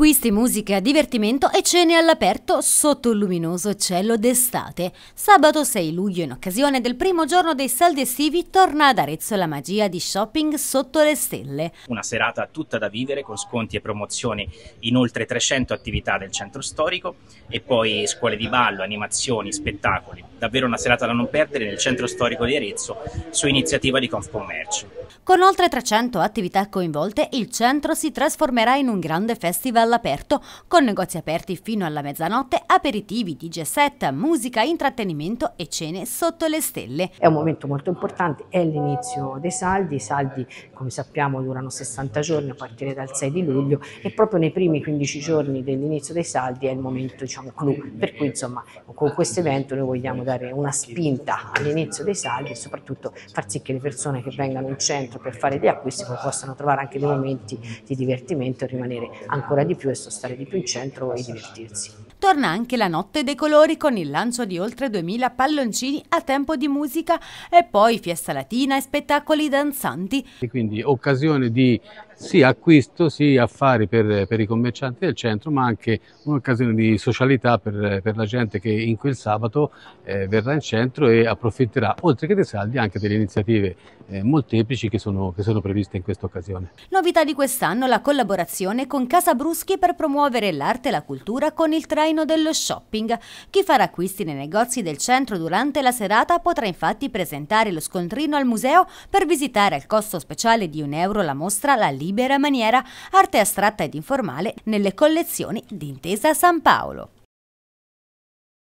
acquisti, musica, divertimento e cene all'aperto sotto il luminoso cielo d'estate. Sabato 6 luglio, in occasione del primo giorno dei saldi estivi, torna ad Arezzo la magia di shopping sotto le stelle. Una serata tutta da vivere con sconti e promozioni in oltre 300 attività del centro storico e poi scuole di ballo, animazioni, spettacoli. Davvero una serata da non perdere nel centro storico di Arezzo su iniziativa di Confcommercio. Con oltre 300 attività coinvolte, il centro si trasformerà in un grande festival aperto, con negozi aperti fino alla mezzanotte, aperitivi, DJ set, musica, intrattenimento e cene sotto le stelle. È un momento molto importante, è l'inizio dei saldi, i saldi come sappiamo durano 60 giorni a partire dal 6 di luglio e proprio nei primi 15 giorni dell'inizio dei saldi è il momento diciamo clou, per cui insomma con questo evento noi vogliamo dare una spinta all'inizio dei saldi e soprattutto far sì che le persone che vengano in centro centro per fare degli acquisti, ma possano trovare anche dei momenti di divertimento e rimanere ancora di più e stare di più in centro e divertirsi. Torna anche la notte dei colori con il lancio di oltre 2000 palloncini a tempo di musica e poi fiesta latina e spettacoli danzanti. E quindi occasione di sì, acquisto sì, affari per, per, i commercianti del centro ma anche un'occasione di socialità per, per, la gente che in quel sabato eh, verrà in centro e approfitterà oltre che dei saldi anche delle iniziative eh, molteplici che sono, che sono previste in questa occasione. Novità di quest'anno la collaborazione con Casa Bruschi per promuovere l'arte e la cultura con il traino dello shopping. Chi farà acquisti nei negozi del centro durante la serata potrà infatti presentare lo scontrino al museo per visitare al costo speciale di un euro la mostra La Libera libera maniera, arte astratta ed informale nelle collezioni di Intesa San Paolo.